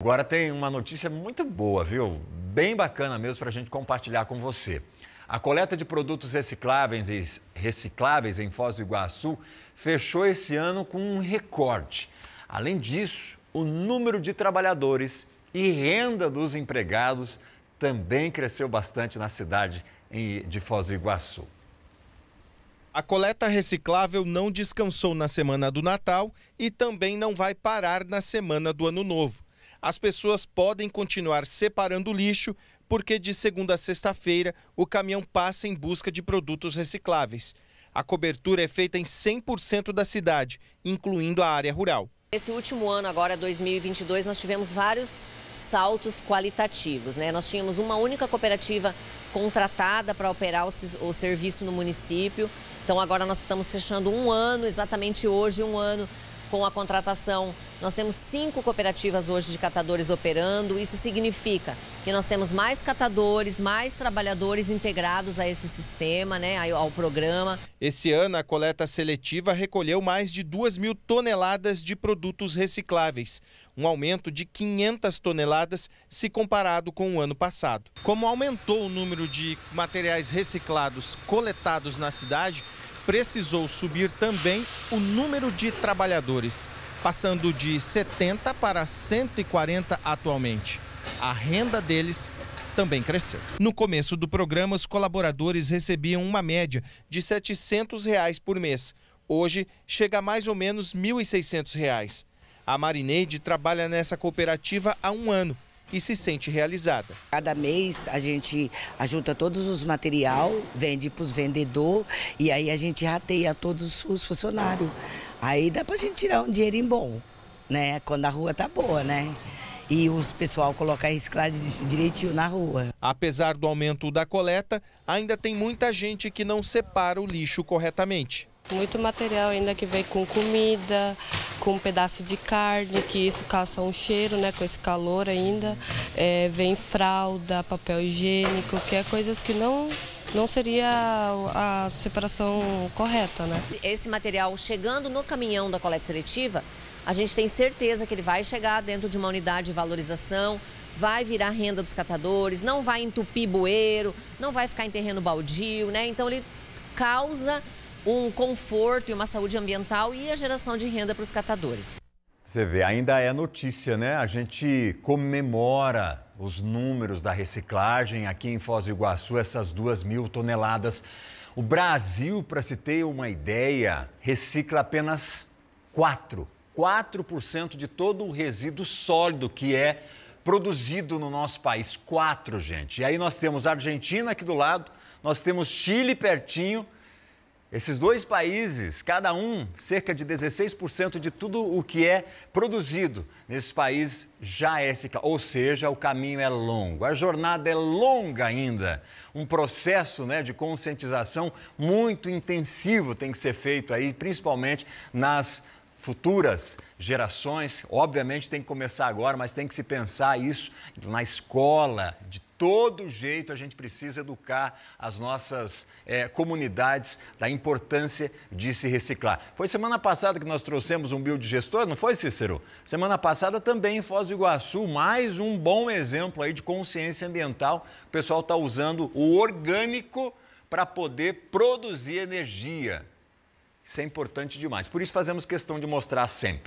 Agora tem uma notícia muito boa, viu? Bem bacana mesmo para a gente compartilhar com você. A coleta de produtos recicláveis, recicláveis em Foz do Iguaçu fechou esse ano com um recorde. Além disso, o número de trabalhadores e renda dos empregados também cresceu bastante na cidade de Foz do Iguaçu. A coleta reciclável não descansou na semana do Natal e também não vai parar na semana do Ano Novo as pessoas podem continuar separando o lixo, porque de segunda a sexta-feira o caminhão passa em busca de produtos recicláveis. A cobertura é feita em 100% da cidade, incluindo a área rural. Esse último ano, agora 2022, nós tivemos vários saltos qualitativos. Né? Nós tínhamos uma única cooperativa contratada para operar o, serviço no município. Então, agora nós estamos fechando um ano, exatamente hoje, um ano com a contratação. Nós temos cinco cooperativas hoje de catadores operando. Isso significa que nós temos mais catadores, mais trabalhadores integrados a esse sistema, né, ao programa. Esse ano, a coleta seletiva recolheu mais de 2 mil toneladas de produtos recicláveis, um aumento de 500 toneladas se comparado com o ano passado. Como aumentou o número de materiais reciclados coletados na cidade, precisou subir também o número de trabalhadores, passando de 70 para 140 atualmente. A renda deles também cresceu. No começo do programa, os colaboradores recebiam uma média de R$ 700 reais por mês. Hoje, chega a mais ou menos R$ 1.600. Reais. A Marineide trabalha nessa cooperativa há um ano e se sente realizada. Cada mês a gente ajunta todos os material, vende para os vendedores e aí a gente rateia todos os funcionários. Aí dá para a gente tirar um dinheirinho bom, né? Quando a rua tá boa, né? e os pessoal colocar a reciclagem direitinho na rua. Apesar do aumento da coleta, ainda tem muita gente que não separa o lixo corretamente. Muito material ainda que vem com comida, com um pedaço de carne, que isso caça um cheiro, né? Com esse calor ainda. É, vem fralda, papel higiênico, que é coisas que não não seria a separação correta, né? Esse material chegando no caminhão da coleta seletiva, a gente tem certeza que ele vai chegar dentro de uma unidade de valorização, vai virar renda dos catadores, não vai entupir bueiro, não vai ficar em terreno baldio, né? Então ele causa um conforto e uma saúde ambiental e a geração de renda para os catadores. Você vê, ainda é notícia, né? A gente comemora os números da reciclagem aqui em Foz do Iguaçu, essas duas mil toneladas. O Brasil, para se ter uma ideia, recicla apenas 4%, 4% de todo o resíduo sólido que é produzido no nosso país. 4, gente. E aí nós temos a Argentina aqui do lado, nós temos Chile pertinho esses dois países, cada um, cerca de 16% de tudo o que é produzido nesses países já é esse, ou seja, o caminho é longo, a jornada é longa ainda. Um processo né, de conscientização muito intensivo tem que ser feito aí, principalmente nas futuras gerações. Obviamente tem que começar agora, mas tem que se pensar isso na escola de todo jeito a gente precisa educar as nossas é, comunidades da importância de se reciclar. Foi semana passada que nós trouxemos um biodigestor, não foi, Cícero? Semana passada também em Foz do Iguaçu, mais um bom exemplo aí de consciência ambiental. O pessoal está usando o orgânico para poder produzir energia. Isso é importante demais. Por isso fazemos questão de mostrar sempre.